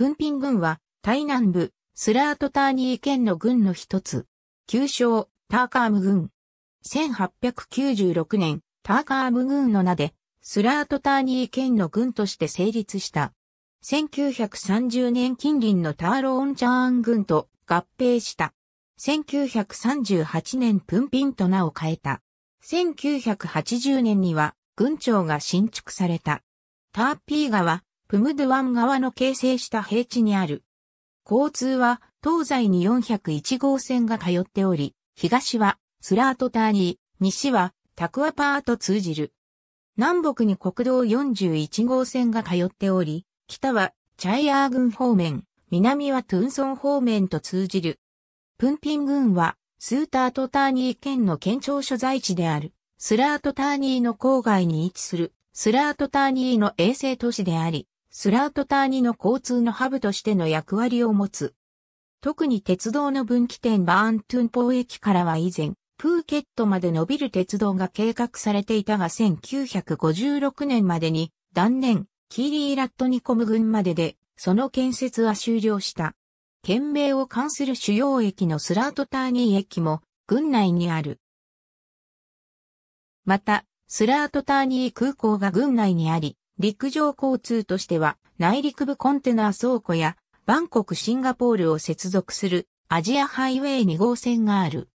プンピン郡は、台南部、スラートターニー県の郡の一つ。旧称、ターカーム郡。1896年、ターカーム郡の名で、スラートターニー県の郡として成立した。1930年近隣のターローンチャーン郡と合併した。1938年プンピンと名を変えた。1980年には、郡庁が新築された。ターピー川、プムドゥワン側の形成した平地にある。交通は東西に401号線が通っており、東はスラートターニー、西はタクアパーと通じる。南北に国道41号線が通っており、北はチャイアー郡方面、南はトゥンソン方面と通じる。プンピン郡はスータートターニー県の県庁所在地である、スラートターニーの郊外に位置する、スラートターニーの衛星都市であり、スラートターニの交通のハブとしての役割を持つ。特に鉄道の分岐点バーントゥンポー駅からは以前、プーケットまで伸びる鉄道が計画されていたが1956年までに断念、キーリーラットニコム群までで、その建設は終了した。県名を冠する主要駅のスラートターニー駅も、群内にある。また、スラートターニー空港が群内にあり、陸上交通としては内陸部コンテナ倉庫やバンコクシンガポールを接続するアジアハイウェイ2号線がある。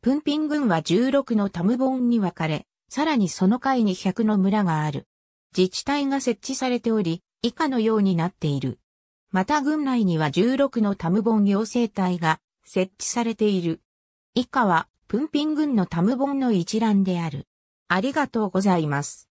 プンピン郡は16のタムボンに分かれ、さらにその階に100の村がある。自治体が設置されており、以下のようになっている。また郡内には16のタムボン行政体が設置されている。以下は、プンピン郡のタムボンの一覧である。ありがとうございます。